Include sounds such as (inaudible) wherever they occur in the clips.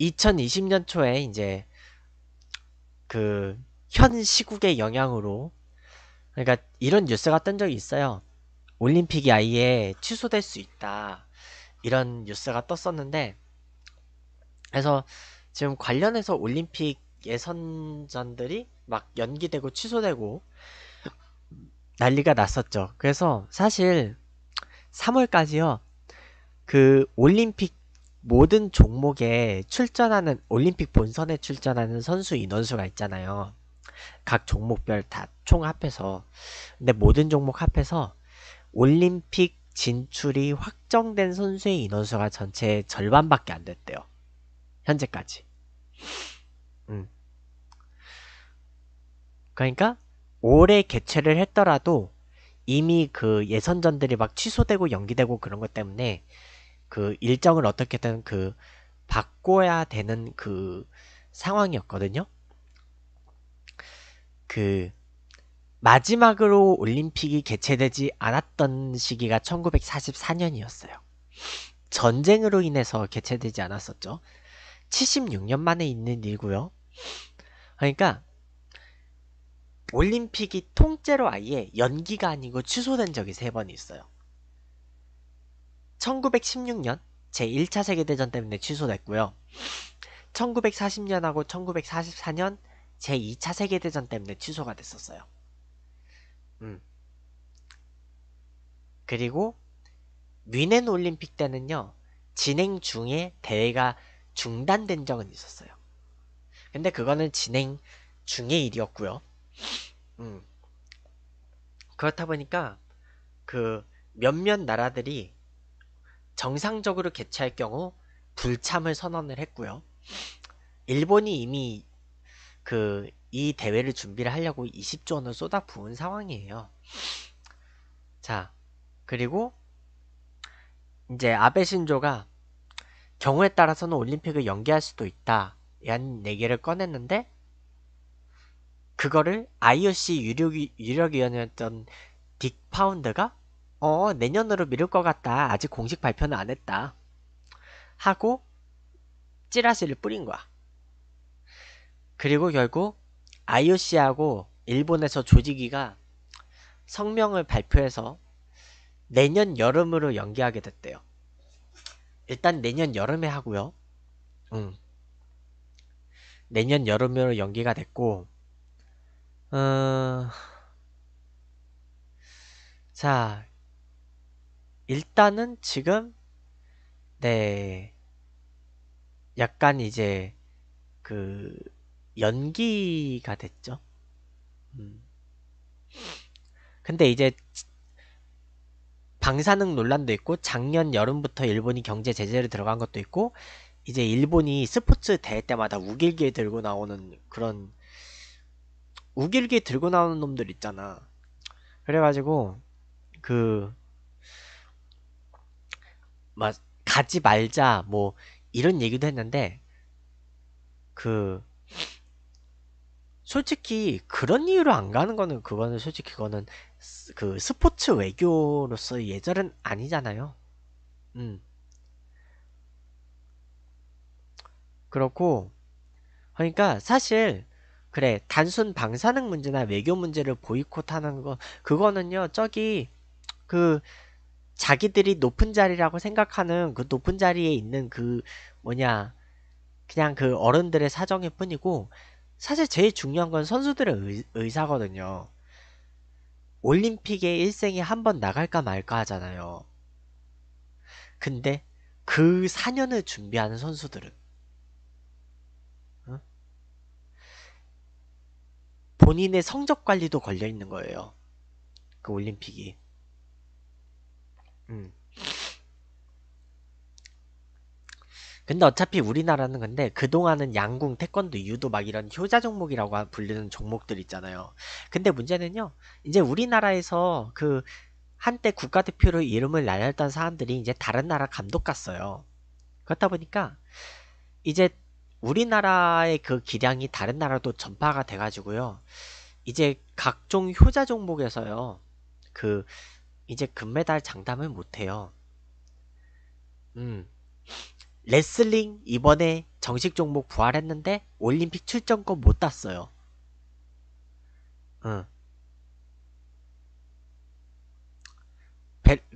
2020년 초에 이제 그 현 시국의 영향으로 그러니까 이런 뉴스가 뜬 적이 있어요. 올림픽이 아예 취소될 수 있다. 이런 뉴스가 떴었는데 그래서 지금 관련해서 올림픽 예선전들이 막 연기되고 취소되고 난리가 났었죠. 그래서 사실 3월까지요. 그 올림픽 모든 종목에 출전하는 올림픽 본선에 출전하는 선수 인원수가 있잖아요. 각 종목별 다 총 합해서 근데 모든 종목 합해서 올림픽 진출이 확정된 선수의 인원수가 전체 절반밖에 안 됐대요. 현재까지. 음. 그러니까 올해 개최를 했더라도 이미 그 예선전들이 막 취소되고 연기되고 그런 것 때문에 그 일정을 어떻게든 그 바꿔야 되는 그 상황이었거든요. 그 마지막으로 올림픽이 개최되지 않았던 시기가 1944년이었어요. 전쟁으로 인해서 개최되지 않았었죠. 76년 만에 있는 일고요. 이 그러니까 올림픽이 통째로 아예 연기가 아니고 취소된 적이 세 번 있어요. 1916년 제1차 세계대전 때문에 취소됐고요. 1940년하고 1944년 제2차 세계대전 때문에 취소가 됐었어요. 음. 그리고 위넨 올림픽 때는요. 진행 중에 대회가 중단된 적은 있었어요. 근데 그거는 진행 중의 일이었고요. 음. 그렇다 보니까 그 몇몇 나라들이 정상적으로 개최할 경우 불참을 선언을 했고요. 일본이 이미 그 이 대회를 준비를 하려고 20조 원을 쏟아부은 상황이에요. 자, 그리고 이제 아베 신조가 경우에 따라서는 올림픽을 연기할 수도 있다. 라는 얘기를 꺼냈는데 그거를 IOC 유력위원이었던딕 파운드가 어, 내년으로 미룰 것 같다. 아직 공식 발표는 안 했다. 하고 찌라시를 뿌린 거야. 그리고 결국 IOC하고 일본에서 조직위가 성명을 발표해서 내년 여름으로 연기하게 됐대요. 일단 내년 여름에 하고요. 음. 내년 여름으로 연기가 됐고, 어... 자, 일단은 지금 네 약간 이제 그 연기가 됐죠. 음. 근데 이제 방사능 논란도 있고 작년 여름부터 일본이 경제 제재를 들어간 것도 있고 이제 일본이 스포츠 대회 때마다 우길기 들고 나오는 그런 우길기 들고 나오는 놈들 있잖아. 그래가지고 그막 가지 말자 뭐 이런 얘기도 했는데 그 솔직히 그런 이유로 안 가는 거는 그거는 솔직히 그거는 그 스포츠 외교로서 예절은 아니잖아요. 음. 그렇고 그러니까 사실 그래 단순 방사능 문제나 외교 문제를 보이콧하는 거 그거는요 저기 그 자기들이 높은 자리라고 생각하는 그 높은 자리에 있는 그 뭐냐 그냥 그 어른들의 사정일 뿐이고 사실 제일 중요한 건 선수들의 의, 사거든요 올림픽에 일생에 한 번 나갈까 말까 하잖아요. 근데 그 4년을 준비하는 선수들은 본인의 성적 관리도 걸려 있는 거예요. 그 올림픽이. 음. 근데 어차피 우리나라는 근데 그동안은 양궁, 태권도, 유도 막 이런 효자 종목이라고 불리는 종목들 있잖아요. 근데 문제는요. 이제 우리나라에서 그 한때 국가대표로 이름을 날렸던 사람들이 이제 다른 나라 감독 갔어요. 그렇다 보니까 이제 우리나라의 그 기량이 다른 나라도 전파가 돼가지고요. 이제 각종 효자 종목에서요. 그 이제 금메달 장담을 못해요. 음. 레슬링 이번에 정식 종목 부활했는데 올림픽 출전권 못 땄어요. 응.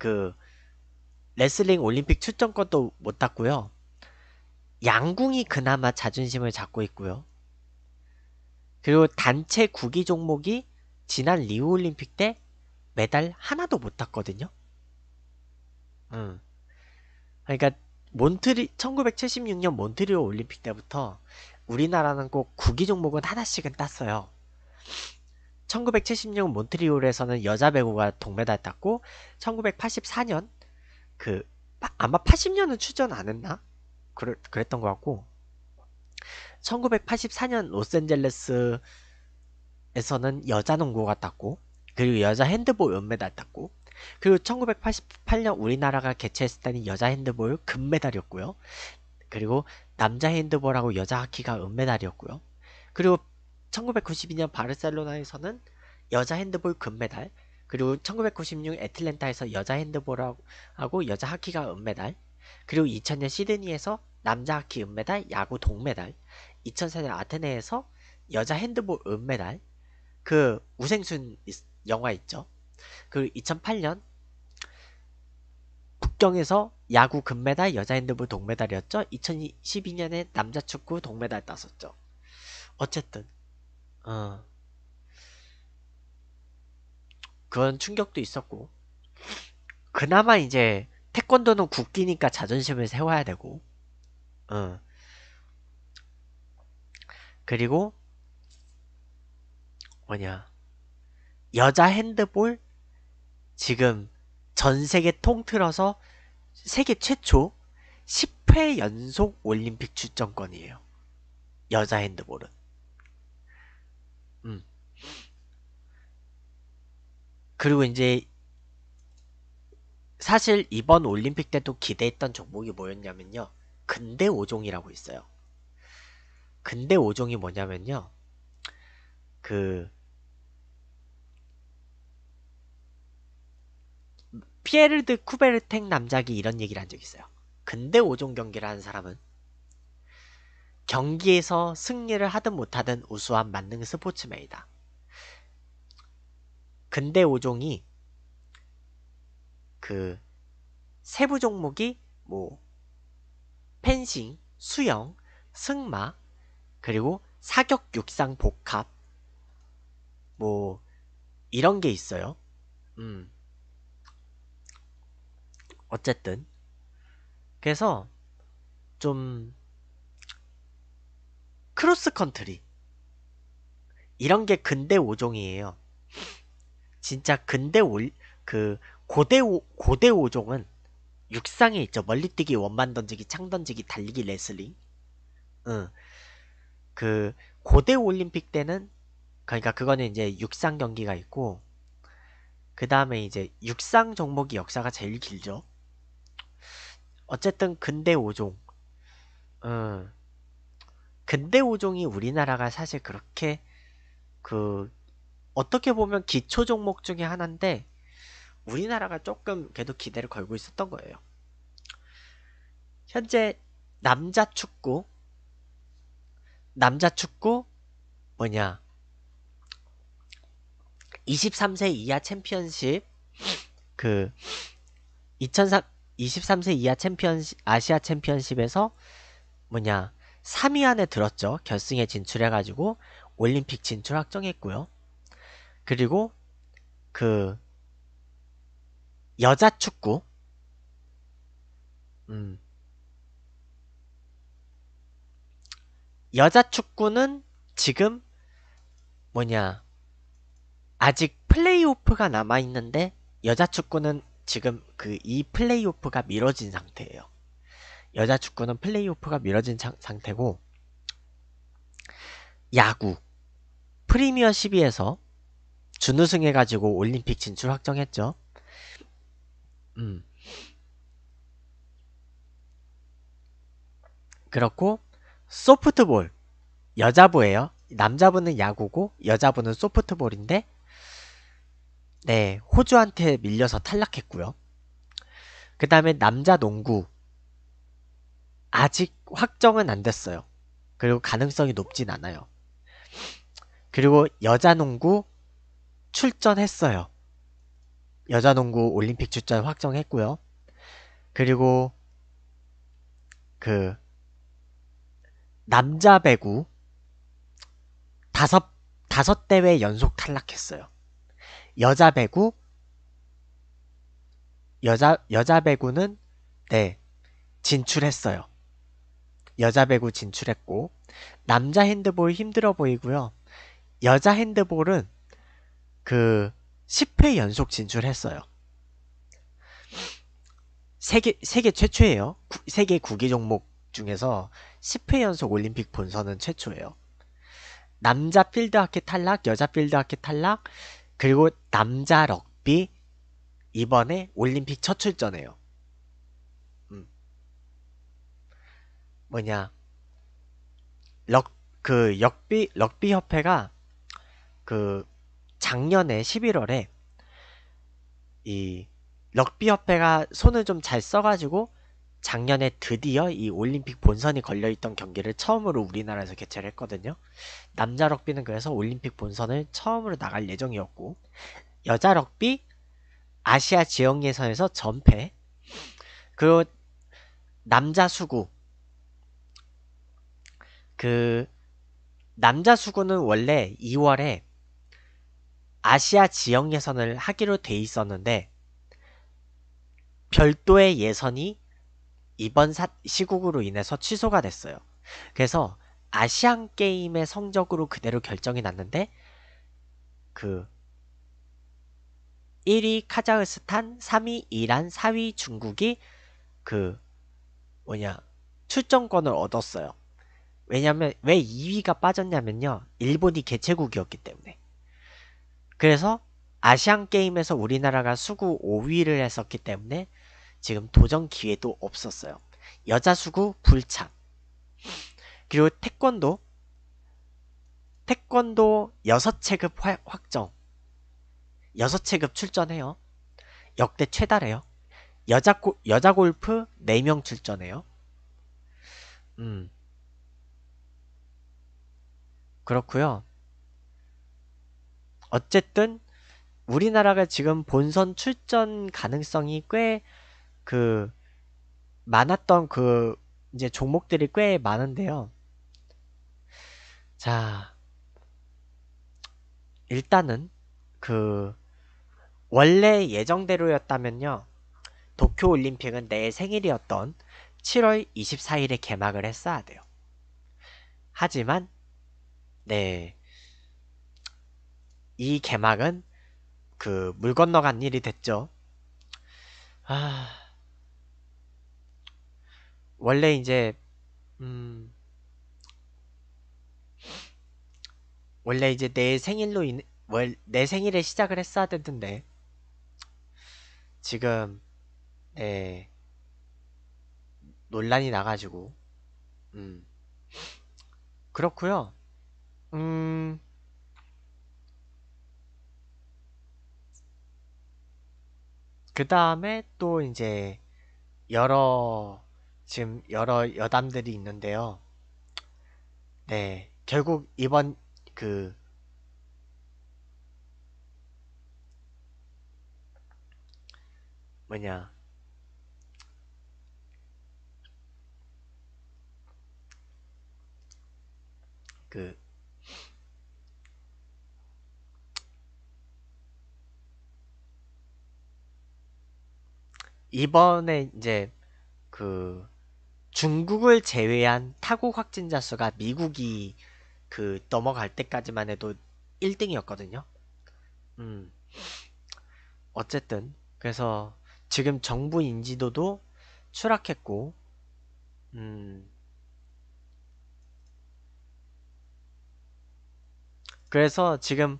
그 레슬링 올림픽 출전권도 못 땄고요. 양궁이 그나마 자존심을 잡고 있고요. 그리고 단체 구기 종목이 지난 리우 올림픽 때 메달 하나도 못 땄거든요. 음. 그러니까 몬트리 1976년 몬트리올 올림픽 때부터 우리나라는 꼭 구기 종목은 하나씩은 땄어요. 1976년 몬트리올에서는 여자 배구가 동메달 땄고 1984년 그 아마 80년은 출전 안 했나? 그랬, 그랬던 것 같고 1984년 로스앤젤레스에서는 여자 농구가 땄고 그리고 여자 핸드볼 은메달 땄고 그리고 1988년 우리나라가 개최했을 때는 여자 핸드볼 금메달이었고요. 그리고 남자 핸드볼하고 여자 하키가 은메달이었고요. 그리고 1992년 바르셀로나에서는 여자 핸드볼 금메달, 그리고 1996 애틀랜타에서 여자 핸드볼하고 여자 하키가 은메달, 그리고 2000년 시드니에서 남자 하키 은메달, 야구 동메달, 2004년 아테네에서 여자 핸드볼 은메달, 그 우생순 영화 있죠. 그 2008년 북경에서 야구 금메달, 여자핸드볼 동메달이었죠. 2012년에 남자 축구 동메달 땄었죠. 어쨌든 어. 그런 충격도 있었고 그나마 이제 태권도는 국기니까 자존심을 세워야 되고 어. 그리고 뭐냐 여자 핸드볼 지금 전 세계 통틀어서 세계 최초 10회 연속 올림픽 출전권이에요. 여자 핸드볼은. 음. 그리고 이제 사실 이번 올림픽 때도 기대했던 종목이 뭐였냐면요. 근대 5종이라고 있어요. 근대 5종이 뭐냐면요. 그 피에르드 쿠베르탱 남작이 이런 얘기를 한 적이 있어요. 근대 오종 경기를 하는 사람은 경기에서 승리를 하든 못하든 우수한 만능 스포츠맨이다. 근대 오종이 그 세부 종목이 뭐 펜싱, 수영, 승마, 그리고 사격, 육상, 복합 뭐 이런 게 있어요. 음. 어쨌든 그래서 좀 크로스 컨트리 이런 게 근대 오종이에요. 진짜 근대 올 그 고대 오, 고대 오종은 육상에 있죠. 멀리뛰기, 원반 던지기, 창 던지기, 달리기, 레슬링. 응. 그 고대 올림픽 때는 그러니까 그거는 이제 육상 경기가 있고 그 다음에 이제 육상 종목이 역사가 제일 길죠. 어쨌든 근대 5종. 음, 어. 근대 5종이 우리나라가 사실 그렇게 그 어떻게 보면 기초 종목 중에 하나인데 우리나라가 조금 그래도 기대를 걸고 있었던 거예요. 현재 남자 축구 남자 축구 뭐냐 23세 이하 챔피언십 그 2003, 23세 이하 챔피언 아시아 챔피언십에서 뭐냐 3위 안에 들었죠. 결승에 진출해가지고 올림픽 진출 확정했고요. 그리고 그 여자 축구 음 여자 축구는 지금 뭐냐 아직 플레이오프가 남아있는데 여자 축구는 지금 그 이 플레이오프가 미뤄진 상태예요. 여자 축구는 플레이오프가 미뤄진 장, 상태고 야구 프리미어 12에서 준우승해 가지고 올림픽 진출 확정했죠. 음. 그렇고 소프트볼 여자부예요. 남자부는 야구고 여자부는 소프트볼인데 네, 호주한테 밀려서 탈락했고요. 그 다음에 남자 농구 아직 확정은 안 됐어요. 그리고 가능성이 높진 않아요. 그리고 여자 농구 출전했어요. 여자 농구 올림픽 출전 확정했고요. 그리고 그 남자 배구 다섯 다섯 대회 연속 탈락했어요. 여자 배구 여자 여자 배구는 네 진출했어요. 여자 배구 진출했고 남자 핸드볼 힘들어 보이고요. 여자 핸드볼은 그 10회 연속 진출했어요. 세계 세계 최초예요. 구, 세계 9기 종목 중에서 10회 연속 올림픽 본선은 최초예요. 남자 필드하키 탈락, 여자 필드하키 탈락, 그리고 남자 럭비 이번에 올림픽 첫 출전해요. 음. 뭐냐 럭그 역비 럭비 협회가 그 작년에 11월에 이 럭비 협회가 손을 좀 잘 써가지고 작년에 드디어 이 올림픽 본선이 걸려있던 경기를 처음으로 우리나라에서 개최를 했거든요. 남자 럭비는 그래서 올림픽 본선을 처음으로 나갈 예정이었고, 여자 럭비 아시아 지역 예선에서 전패, 그 남자 수구, 그, 남자 수구는 원래 2월에 아시아 지역 예선을 하기로 돼 있었는데, 별도의 예선이 이번 사, 시국으로 인해서 취소가 됐어요. 그래서 아시안 게임의 성적으로 그대로 결정이 났는데 그 1위 카자흐스탄, 3위 이란, 4위 중국이 그 뭐냐 출전권을 얻었어요. 왜냐면 왜 2위가 빠졌냐면요. 일본이 개최국이었기 때문에. 그래서 아시안 게임에서 우리나라가 수구 5위를 했었기 때문에 지금 도전 기회도 없었어요. 여자 수구 불참. 그리고 태권도 태권도 여섯 체급 확정 여섯 체급 출전해요. 역대 최다래요. 여자, 고, 여자 골프 4명 출전해요. 음. 그렇고요 어쨌든 우리나라가 지금 본선 출전 가능성이 꽤그 많았던 그 이제 종목들이 꽤 많은데요. 자, 일단은 그 원래 예정대로였다면요. 도쿄 올림픽은 내 생일이었던 7월 24일에 개막을 했어야 돼요. 하지만 네. 이 개막은 그 물 건너간 일이 됐죠. 아. 원래 이제 음 원래 이제 내 생일로 인, 월, 내 생일에 시작을 했어야 됐던데 지금 네 논란이 나가지고 음그렇구요음그 다음에 또 이제 여러 지금 여러 여담들이 있는데요. 네, 결국 이번 그 뭐냐 그 이번에 이제 그 중국을 제외한 타국 확진자 수가 미국이 그 넘어갈 때까지만 해도 1등이었거든요. 음. 어쨌든 그래서 지금 정부 인지도도 추락했고 음. 그래서 지금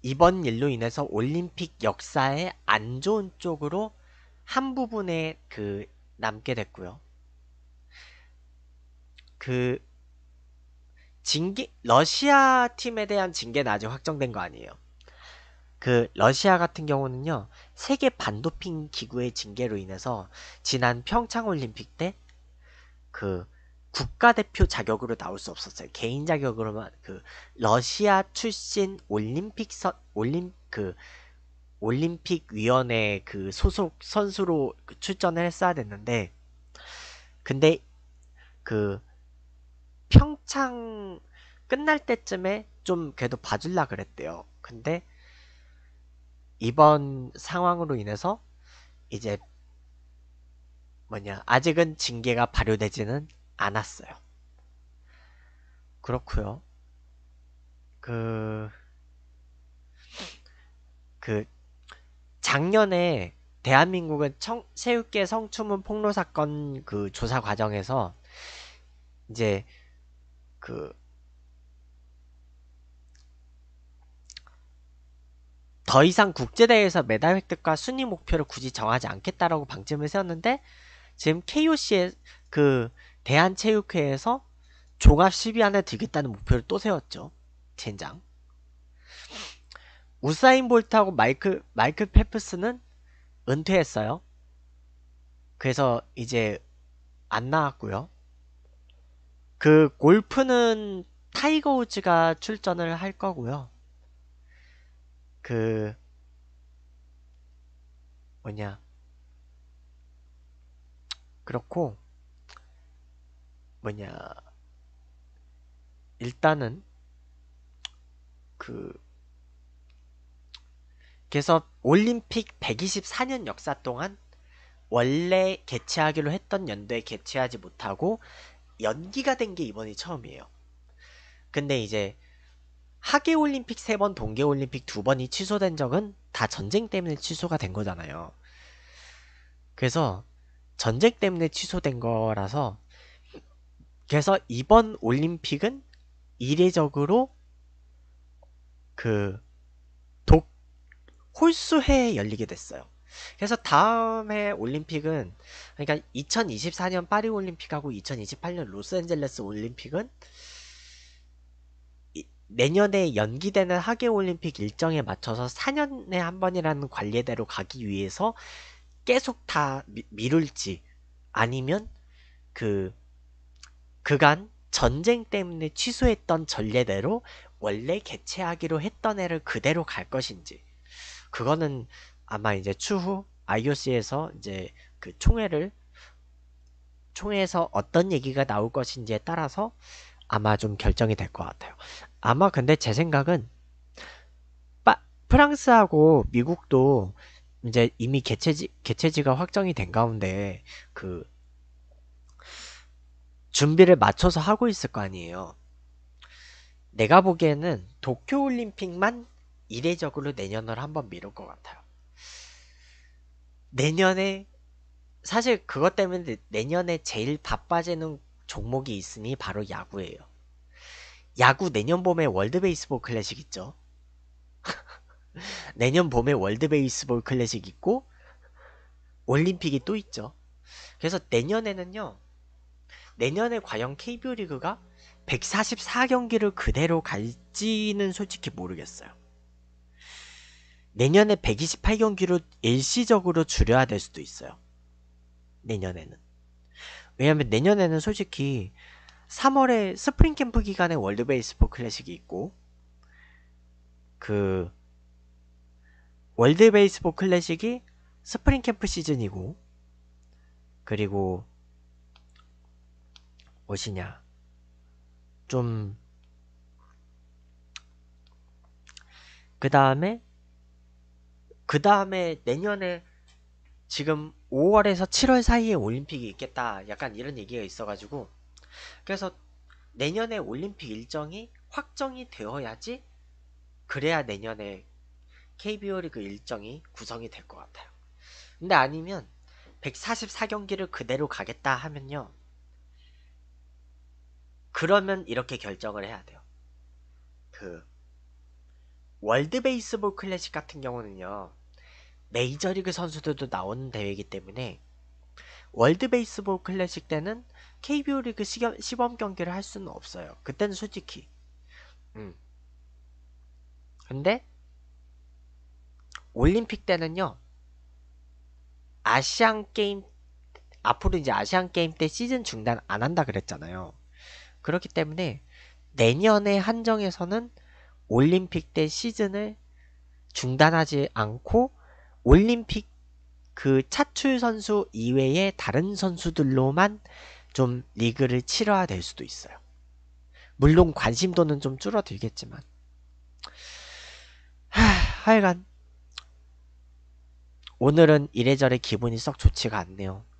이번 일로 인해서 올림픽 역사에 안 좋은 쪽으로 한 부분에 그 남게 됐고요. 그 징계 러시아 팀에 대한 징계는 아직 확정된 거 아니에요. 그 러시아 같은 경우는요. 세계 반도핑 기구의 징계로 인해서 지난 평창 올림픽 때 그 국가대표 자격으로 나올 수 없었어요. 개인 자격으로만 그 러시아 출신 올림픽 선 올림 그 올림픽 위원회 그 소속 선수로 출전을 했어야 됐는데 근데 그 한창 끝날 때쯤에 좀 그래도 봐줄라 그랬대요. 근데 이번 상황으로 인해서 이제 뭐냐 아직은 징계가 발효되지는 않았어요. 그렇고요. 그, 그, 작년에 대한민국은 청, 새우계 성추문 폭로 사건 그 조사 과정에서 이제 그더 이상 국제대회에서 메달 획득과 순위 목표를 굳이 정하지 않겠다라고 방침을 세웠는데 지금 KOC의 그 대한체육회에서 종합 10위 안에 들겠다는 목표를 또 세웠죠. 젠장. 우사인 볼트하고 마이클 마이클 페프스는 은퇴했어요. 그래서 이제 안 나왔고요. 그 골프는 타이거 우즈가 출전을 할 거고요. 그 뭐냐 그렇고 뭐냐 일단은 그 그래서 올림픽 124년 역사 동안 원래 개최하기로 했던 연도에 개최하지 못하고 연기가 된 게 이번이 처음이에요. 근데 이제 하계 올림픽 세 번, 동계 올림픽 두 번이 취소된 적은 다 전쟁 때문에 취소가 된 거잖아요. 그래서 전쟁 때문에 취소된 거라서 그래서 이번 올림픽은 이례적으로 그 독홀수해에 열리게 됐어요. 그래서 다음해 올림픽은 그러니까 2024년 파리 올림픽하고 2028년 로스앤젤레스 올림픽은 내년에 연기되는 하계 올림픽 일정에 맞춰서 4년에 한 번이라는 관례대로 가기 위해서 계속 다 미, 룰지 아니면 그 그간 전쟁 때문에 취소했던 전례대로 원래 개최하기로 했던 해를 그대로 갈 것인지 그거는 아마 이제 추후 IOC에서 이제 그 총회를 총회에서 어떤 얘기가 나올 것인지에 따라서 아마 좀 결정이 될 것 같아요. 아마 근데 제 생각은 바, 프랑스하고 미국도 이제 이미 개최지 개최지가 확정이 된 가운데 그 준비를 맞춰서 하고 있을 거 아니에요. 내가 보기에는 도쿄 올림픽만 이례적으로 내년으로 한번 미룰 것 같아요. 내년에 사실 그것 때문에 내년에 제일 바빠지는 종목이 있으니 바로 야구예요. 야구 내년 봄에 월드 베이스볼 클래식 있죠. (laughs) 내년 봄에 월드 베이스볼 클래식 있고 올림픽이 또 있죠. 그래서 내년에는요. 내년에 과연 KBO 리그가 144경기를 그대로 갈지는 솔직히 모르겠어요. 내년에 128경기로 일시적으로 줄여야 될 수도 있어요. 내년에는. 왜냐면 내년에는 솔직히 3월에 스프링 캠프 기간에 월드 베이스볼 클래식이 있고 그 월드 베이스볼 클래식이 스프링 캠프 시즌이고 그리고 무엇이냐 좀 그 다음에 그 다음에 내년에 지금 5월에서 7월 사이에 올림픽이 있겠다. 약간 이런 얘기가 있어가지고. 그래서 내년에 올림픽 일정이 확정이 되어야지 그래야 내년에 KBO 리그 일정이 구성이 될 것 같아요. 근데 아니면 144경기를 그대로 가겠다 하면요. 그러면 이렇게 결정을 해야 돼요. 그 월드 베이스볼 클래식 같은 경우는요. 메이저리그 선수들도 나오는 대회이기 때문에 월드 베이스볼 클래식 때는 KBO 리그 시범 경기를 할 수는 없어요. 그때는 솔직히. 음. 근데 올림픽 때는요. 아시안 게임 앞으로 이제 아시안 게임 때 시즌 중단 안 한다 그랬잖아요. 그렇기 때문에 내년에 한정에서는 올림픽 때 시즌을 중단하지 않고 올림픽 그 차출 선수 이외의 다른 선수들로만 좀 리그를 치러야될 수도 있어요. 물론 관심도는 좀 줄어들겠지만. 하, 여간 오늘은 이래저래 기분이 썩 좋지가 않네요.